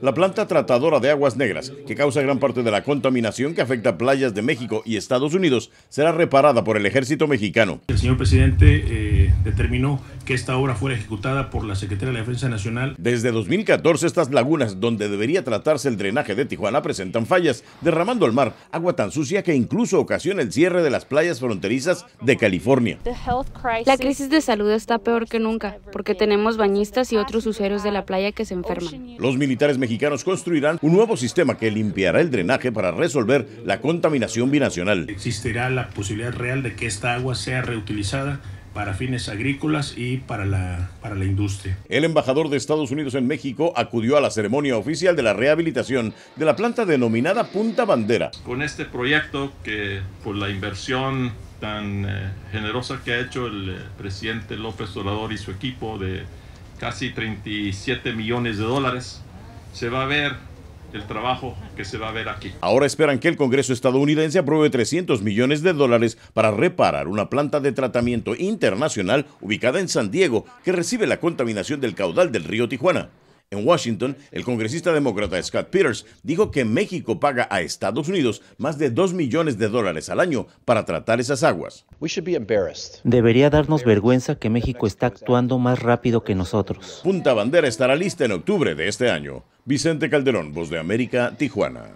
La planta tratadora de aguas negras, que causa gran parte de la contaminación que afecta playas de México y Estados Unidos, será reparada por el ejército mexicano. El señor presidente eh, determinó que esta obra fuera ejecutada por la Secretaría de la Defensa Nacional. Desde 2014, estas lagunas, donde debería tratarse el drenaje de Tijuana, presentan fallas, derramando al mar agua tan sucia que incluso ocasiona el cierre de las playas fronterizas de California. La crisis de salud está peor que nunca, porque tenemos bañistas y otros usuarios de la playa que se enferman. Los militares mexicanos construirán un nuevo sistema que limpiará el drenaje para resolver la contaminación binacional. Existirá la posibilidad real de que esta agua sea reutilizada para fines agrícolas y para la, para la industria. El embajador de Estados Unidos en México acudió a la ceremonia oficial de la rehabilitación de la planta denominada Punta Bandera. Con este proyecto que por la inversión tan eh, generosa que ha hecho el eh, presidente López Obrador y su equipo de casi 37 millones de dólares, se va a ver el trabajo que se va a ver aquí. Ahora esperan que el Congreso estadounidense apruebe 300 millones de dólares para reparar una planta de tratamiento internacional ubicada en San Diego que recibe la contaminación del caudal del río Tijuana. En Washington, el congresista demócrata Scott Peters dijo que México paga a Estados Unidos más de 2 millones de dólares al año para tratar esas aguas. Debería darnos vergüenza que México está actuando más rápido que nosotros. Punta Bandera estará lista en octubre de este año. Vicente Calderón, Voz de América, Tijuana.